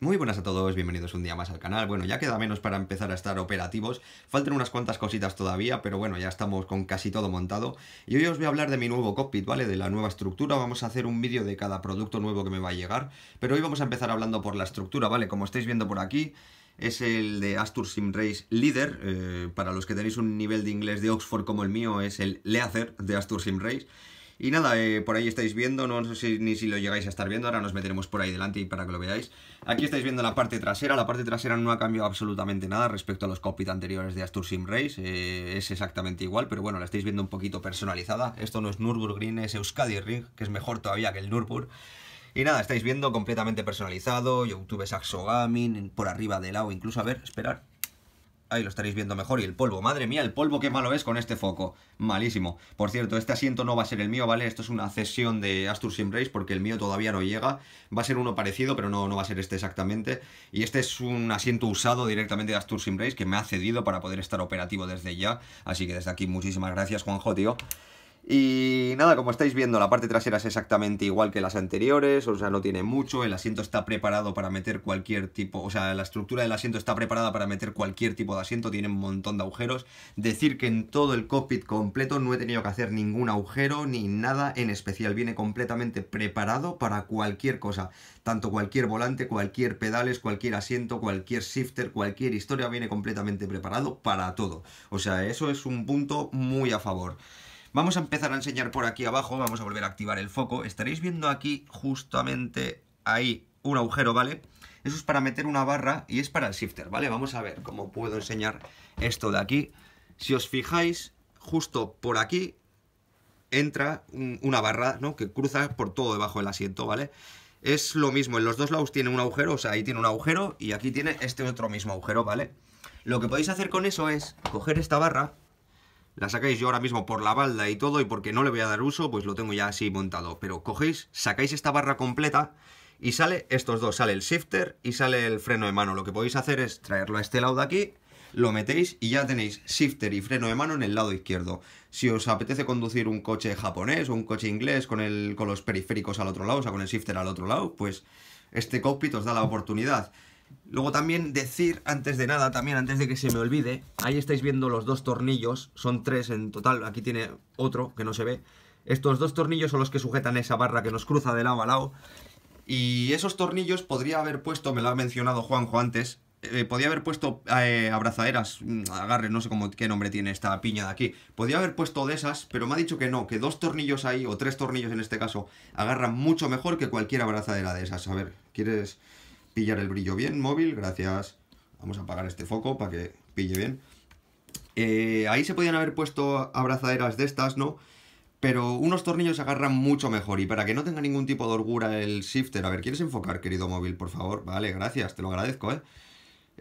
Muy buenas a todos, bienvenidos un día más al canal. Bueno, ya queda menos para empezar a estar operativos, faltan unas cuantas cositas todavía, pero bueno, ya estamos con casi todo montado. Y hoy os voy a hablar de mi nuevo cockpit, ¿vale? De la nueva estructura, vamos a hacer un vídeo de cada producto nuevo que me va a llegar, pero hoy vamos a empezar hablando por la estructura, ¿vale? Como estáis viendo por aquí, es el de Astur Sim Race Leader, eh, para los que tenéis un nivel de inglés de Oxford como el mío, es el Leather de Astur Sim Race. Y nada, eh, por ahí estáis viendo, no sé ni si lo llegáis a estar viendo, ahora nos meteremos por ahí delante para que lo veáis. Aquí estáis viendo la parte trasera, la parte trasera no ha cambiado absolutamente nada respecto a los cockpit anteriores de Astur Sim Race, eh, es exactamente igual, pero bueno, la estáis viendo un poquito personalizada. Esto no es Nürburgring, es Euskadi Ring, que es mejor todavía que el Nürburgring. Y nada, estáis viendo completamente personalizado, YouTube saxo por arriba de lado, incluso a ver, esperar. Ahí lo estaréis viendo mejor. Y el polvo. Madre mía, el polvo qué malo es con este foco. Malísimo. Por cierto, este asiento no va a ser el mío, ¿vale? Esto es una cesión de Astur Simbrace porque el mío todavía no llega. Va a ser uno parecido, pero no, no va a ser este exactamente. Y este es un asiento usado directamente de Astur Simbrace que me ha cedido para poder estar operativo desde ya. Así que desde aquí muchísimas gracias, Juanjo, tío. Y nada, como estáis viendo, la parte trasera es exactamente igual que las anteriores, o sea, no tiene mucho, el asiento está preparado para meter cualquier tipo, o sea, la estructura del asiento está preparada para meter cualquier tipo de asiento, tiene un montón de agujeros. Decir que en todo el cockpit completo no he tenido que hacer ningún agujero ni nada en especial, viene completamente preparado para cualquier cosa, tanto cualquier volante, cualquier pedales, cualquier asiento, cualquier shifter, cualquier historia, viene completamente preparado para todo. O sea, eso es un punto muy a favor. Vamos a empezar a enseñar por aquí abajo, vamos a volver a activar el foco. Estaréis viendo aquí justamente ahí un agujero, ¿vale? Eso es para meter una barra y es para el shifter, ¿vale? Vamos a ver cómo puedo enseñar esto de aquí. Si os fijáis, justo por aquí entra una barra, ¿no? Que cruza por todo debajo del asiento, ¿vale? Es lo mismo, en los dos lados tiene un agujero, o sea, ahí tiene un agujero y aquí tiene este otro mismo agujero, ¿vale? Lo que podéis hacer con eso es coger esta barra, la sacáis yo ahora mismo por la balda y todo, y porque no le voy a dar uso, pues lo tengo ya así montado. Pero cogéis, sacáis esta barra completa y sale estos dos, sale el shifter y sale el freno de mano. Lo que podéis hacer es traerlo a este lado de aquí, lo metéis y ya tenéis shifter y freno de mano en el lado izquierdo. Si os apetece conducir un coche japonés o un coche inglés con, el, con los periféricos al otro lado, o sea, con el shifter al otro lado, pues este cockpit os da la oportunidad. Luego también decir, antes de nada, también antes de que se me olvide, ahí estáis viendo los dos tornillos, son tres en total, aquí tiene otro que no se ve. Estos dos tornillos son los que sujetan esa barra que nos cruza de lado a lado. Y esos tornillos podría haber puesto, me lo ha mencionado Juanjo antes, podría eh, podía haber puesto eh, abrazaderas, mm, agarre, no sé cómo, qué nombre tiene esta piña de aquí. Podía haber puesto de esas, pero me ha dicho que no, que dos tornillos ahí, o tres tornillos en este caso, agarran mucho mejor que cualquier abrazadera de esas. A ver, ¿quieres...? pillar el brillo bien, móvil, gracias. Vamos a apagar este foco para que pille bien. Eh, ahí se podían haber puesto abrazaderas de estas, ¿no? Pero unos tornillos agarran mucho mejor y para que no tenga ningún tipo de orgura el shifter... A ver, ¿quieres enfocar, querido móvil, por favor? Vale, gracias, te lo agradezco, ¿eh?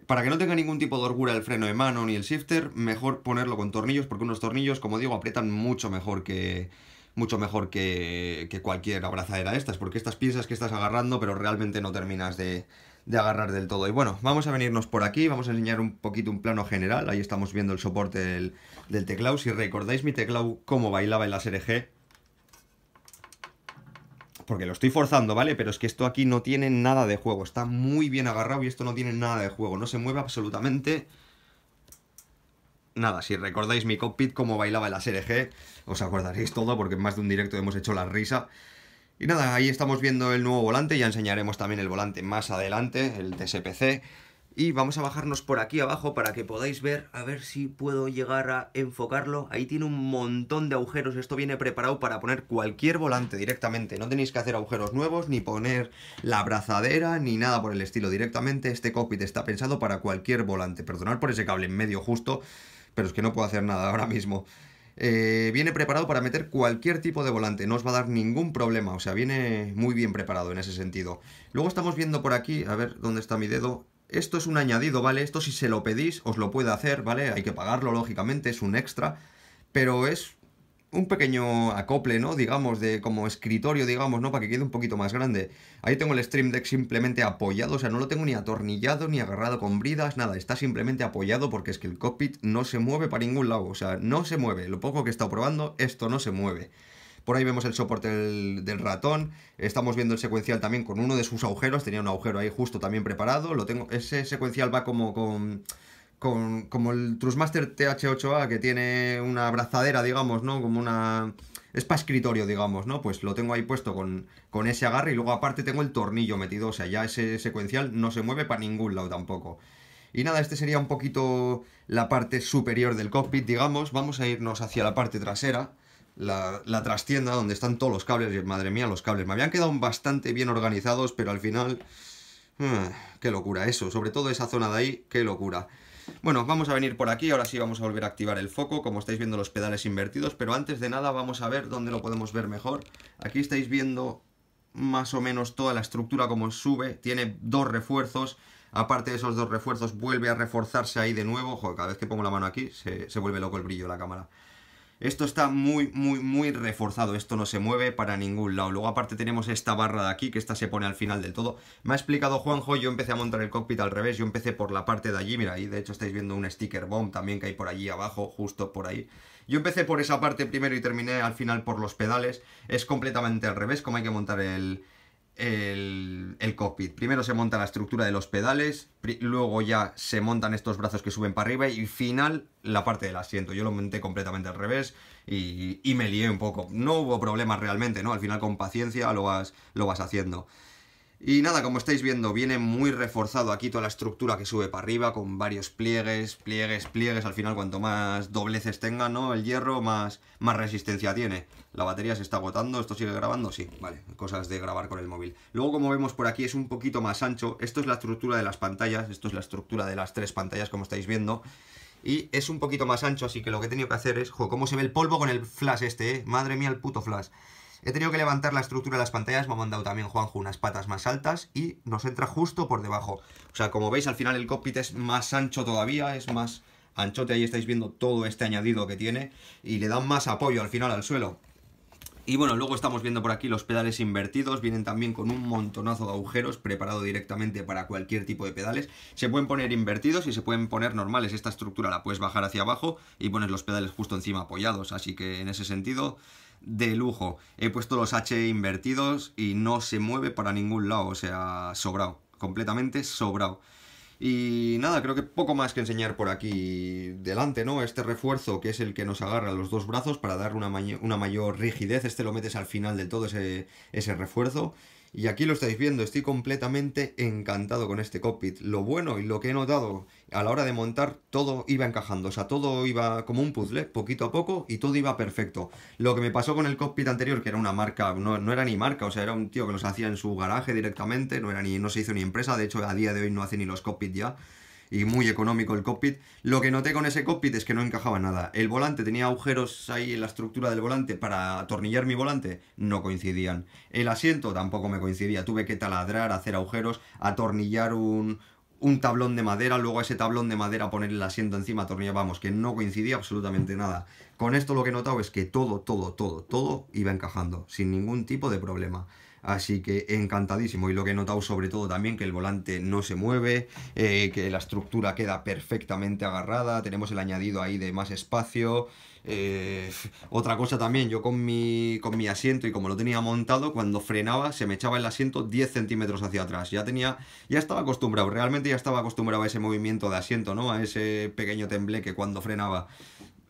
Para que no tenga ningún tipo de orgura el freno de mano ni el shifter, mejor ponerlo con tornillos porque unos tornillos, como digo, aprietan mucho mejor que, mucho mejor que, cualquier abrazadera estas, porque estas piezas que estás agarrando, pero realmente no terminas de, agarrar del todo. Y bueno, vamos a venirnos por aquí, vamos a enseñar un poquito un plano general. Ahí estamos viendo el soporte del, del teclado. Si recordáis mi teclado, cómo bailaba en la G Porque lo estoy forzando, ¿vale? Pero es que esto aquí no tiene nada de juego. Está muy bien agarrado y esto no tiene nada de juego. No se mueve absolutamente nada, si recordáis mi cockpit, cómo bailaba el SRG, e os acordaréis todo porque en más de un directo hemos hecho la risa. Y nada, ahí estamos viendo el nuevo volante, ya enseñaremos también el volante más adelante, el TSPC. Y vamos a bajarnos por aquí abajo para que podáis ver, a ver si puedo llegar a enfocarlo. Ahí tiene un montón de agujeros, esto viene preparado para poner cualquier volante directamente. No tenéis que hacer agujeros nuevos, ni poner la abrazadera, ni nada por el estilo. Directamente este cockpit está pensado para cualquier volante. Perdonad por ese cable en medio justo, pero es que no puedo hacer nada ahora mismo. Eh, viene preparado para meter cualquier tipo de volante, no os va a dar ningún problema, o sea, viene muy bien preparado en ese sentido. Luego estamos viendo por aquí, a ver dónde está mi dedo, esto es un añadido, ¿vale? Esto si se lo pedís os lo puede hacer, ¿vale? Hay que pagarlo, lógicamente, es un extra, pero es un pequeño acople, ¿no? Digamos, de como escritorio, digamos, ¿no? Para que quede un poquito más grande. Ahí tengo el Stream Deck simplemente apoyado, o sea, no lo tengo ni atornillado, ni agarrado con bridas, nada. Está simplemente apoyado porque es que el cockpit no se mueve para ningún lado, o sea, no se mueve. Lo poco que he estado probando, esto no se mueve. Por ahí vemos el soporte del, ratón. Estamos viendo el secuencial también con uno de sus agujeros. Tenía un agujero ahí justo también preparado. Lo tengo. Ese secuencial va como con con, como el Trustmaster TH8A que tiene una abrazadera, digamos, ¿no? Como una... Es para escritorio, digamos, ¿no? Pues lo tengo ahí puesto con, con ese agarre y luego aparte tengo el tornillo metido, o sea, ya ese secuencial no se mueve para ningún lado tampoco. Y nada, este sería un poquito la parte superior del cockpit, digamos. Vamos a irnos hacia la parte trasera, la, la trastienda donde están todos los cables. madre mía, los cables. Me habían quedado bastante bien organizados, pero al final... Ah, qué locura eso, sobre todo esa zona de ahí, qué locura. Bueno, vamos a venir por aquí, ahora sí vamos a volver a activar el foco, como estáis viendo los pedales invertidos, pero antes de nada vamos a ver dónde lo podemos ver mejor. Aquí estáis viendo más o menos toda la estructura como sube, tiene dos refuerzos, aparte de esos dos refuerzos vuelve a reforzarse ahí de nuevo, Joder, cada vez que pongo la mano aquí se, se vuelve loco el brillo de la cámara. Esto está muy, muy, muy reforzado, esto no se mueve para ningún lado. Luego aparte tenemos esta barra de aquí, que esta se pone al final del todo. Me ha explicado Juanjo, yo empecé a montar el cockpit al revés, yo empecé por la parte de allí, mira, ahí de hecho estáis viendo un sticker bomb también que hay por allí abajo, justo por ahí. Yo empecé por esa parte primero y terminé al final por los pedales. Es completamente al revés como hay que montar el, el, el, cockpit. Primero se monta la estructura de los pedales, luego ya se montan estos brazos que suben para arriba y final la parte del asiento. Yo lo monté completamente al revés y, y me lié un poco. No hubo problemas realmente, ¿no? Al final con paciencia lo vas, lo vas haciendo. Y nada, como estáis viendo, viene muy reforzado aquí toda la estructura que sube para arriba con varios pliegues, pliegues, pliegues. Al final, cuanto más dobleces tenga ¿no? el hierro, más, más resistencia tiene. La batería se está agotando, ¿esto sigue grabando? Sí, vale, cosas de grabar con el móvil. Luego, como vemos por aquí, es un poquito más ancho. Esto es la estructura de las pantallas, esto es la estructura de las tres pantallas, como estáis viendo. Y es un poquito más ancho, así que lo que he tenido que hacer es... Joder, cómo se ve el polvo con el flash este, ¿eh? Madre mía, el puto flash. He tenido que levantar la estructura de las pantallas, me ha mandado también Juanjo unas patas más altas y nos entra justo por debajo. O sea, como veis, al final el cockpit es más ancho todavía, es más anchote, ahí estáis viendo todo este añadido que tiene y le dan más apoyo al final al suelo. Y bueno, luego estamos viendo por aquí los pedales invertidos, vienen también con un montonazo de agujeros preparado directamente para cualquier tipo de pedales. Se pueden poner invertidos y se pueden poner normales, esta estructura la puedes bajar hacia abajo y pones los pedales justo encima apoyados, así que en ese sentido de lujo. He puesto los H invertidos y no se mueve para ningún lado, o sea, sobrado, completamente sobrado. Y nada, creo que poco más que enseñar por aquí delante, ¿no? Este refuerzo que es el que nos agarra los dos brazos para dar una, una mayor rigidez, este lo metes al final de todo ese, ese refuerzo. Y aquí lo estáis viendo, estoy completamente encantado con este cockpit. Lo bueno y lo que he notado a la hora de montar, todo iba encajando. O sea, todo iba como un puzzle, poquito a poco, y todo iba perfecto. Lo que me pasó con el cockpit anterior, que era una marca, no, era ni marca, o sea, era un tío que los hacía en su garaje directamente, no, era ni, no se hizo ni empresa, de hecho a día de hoy no hace ni los cockpits ya y muy económico el cockpit. Lo que noté con ese cockpit es que no encajaba nada. El volante tenía agujeros ahí en la estructura del volante para atornillar mi volante, no coincidían. El asiento tampoco me coincidía, tuve que taladrar, hacer agujeros, atornillar un, tablón de madera, luego ese tablón de madera poner el asiento encima, atornillar, vamos, que no coincidía absolutamente nada. Con esto lo que he notado es que todo, todo, todo, todo iba encajando, sin ningún tipo de problema así que encantadísimo. Y lo que he notado sobre todo también que el volante no se mueve, eh, que la estructura queda perfectamente agarrada, tenemos el añadido ahí de más espacio. Eh, otra cosa también, yo con mi, con mi asiento y como lo tenía montado, cuando frenaba se me echaba el asiento 10 centímetros hacia atrás. Ya tenía, ya estaba acostumbrado, realmente ya estaba acostumbrado a ese movimiento de asiento, ¿no? A ese pequeño tembleque que cuando frenaba.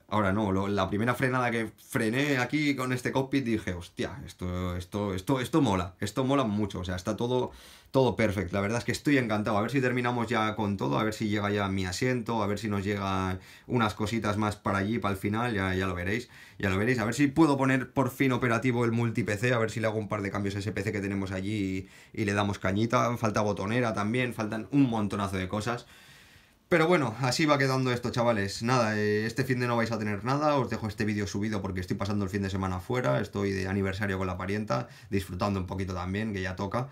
Ahora no, la primera frenada que frené aquí con este cockpit dije, hostia, esto, esto, esto, esto mola, esto mola mucho, o sea, está todo, todo perfecto. La verdad es que estoy encantado. A ver si terminamos ya con todo, a ver si llega ya mi asiento, a ver si nos llega unas cositas más para allí, para el final, ya, ya lo veréis, ya lo veréis. A ver si puedo poner por fin operativo el multi-PC, a ver si le hago un par de cambios a ese PC que tenemos allí y le damos cañita. Falta botonera también, faltan un montonazo de cosas. Pero bueno, así va quedando esto, chavales. Nada, eh, este fin de no vais a tener nada. Os dejo este vídeo subido porque estoy pasando el fin de semana afuera. Estoy de aniversario con la parienta, disfrutando un poquito también, que ya toca.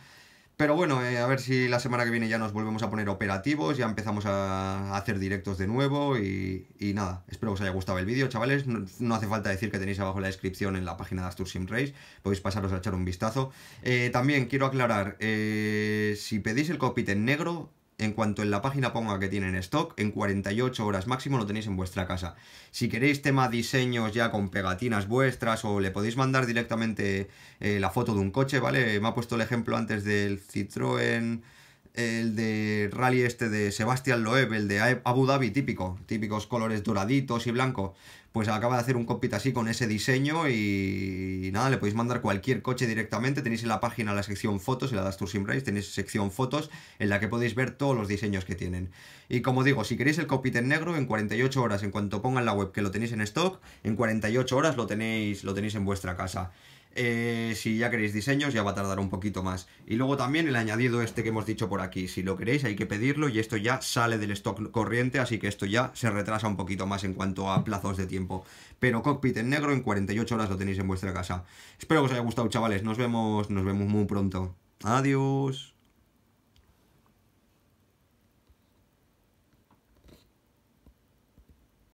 Pero bueno, eh, a ver si la semana que viene ya nos volvemos a poner operativos, ya empezamos a hacer directos de nuevo y, nada, espero que os haya gustado el vídeo, chavales. No, hace falta decir que tenéis abajo la descripción en la página de Astur Sim Race, podéis pasaros a echar un vistazo. Eh, también quiero aclarar, si pedís el cockpit en negro, en cuanto en la página ponga que tienen stock, en 48 horas máximo lo tenéis en vuestra casa. Si queréis tema diseños ya con pegatinas vuestras o le podéis mandar directamente eh, la foto de un coche, ¿vale? Me ha puesto el ejemplo antes del Citroën el de rally este de Sebastián Loeb, el de Abu Dhabi típico, típicos colores doraditos y blanco, pues acaba de hacer un cockpit así con ese diseño y nada, le podéis mandar cualquier coche directamente, tenéis en la página la sección fotos, en la das Tour Sim tenéis sección fotos en la que podéis ver todos los diseños que tienen. Y como digo, si queréis el cockpit en negro, en 48 horas, en cuanto pongan la web que lo tenéis en stock, en 48 horas lo tenéis, lo tenéis en vuestra casa. Eh, si ya queréis diseños ya va a tardar un poquito más. Y luego también el añadido este que hemos dicho por aquí, si lo queréis hay que pedirlo y esto ya sale del stock corriente, así que esto ya se retrasa un poquito más en cuanto a plazos de tiempo. Pero cockpit en negro en 48 horas lo tenéis en vuestra casa. Espero que os haya gustado chavales, nos vemos, nos vemos muy pronto. Adiós.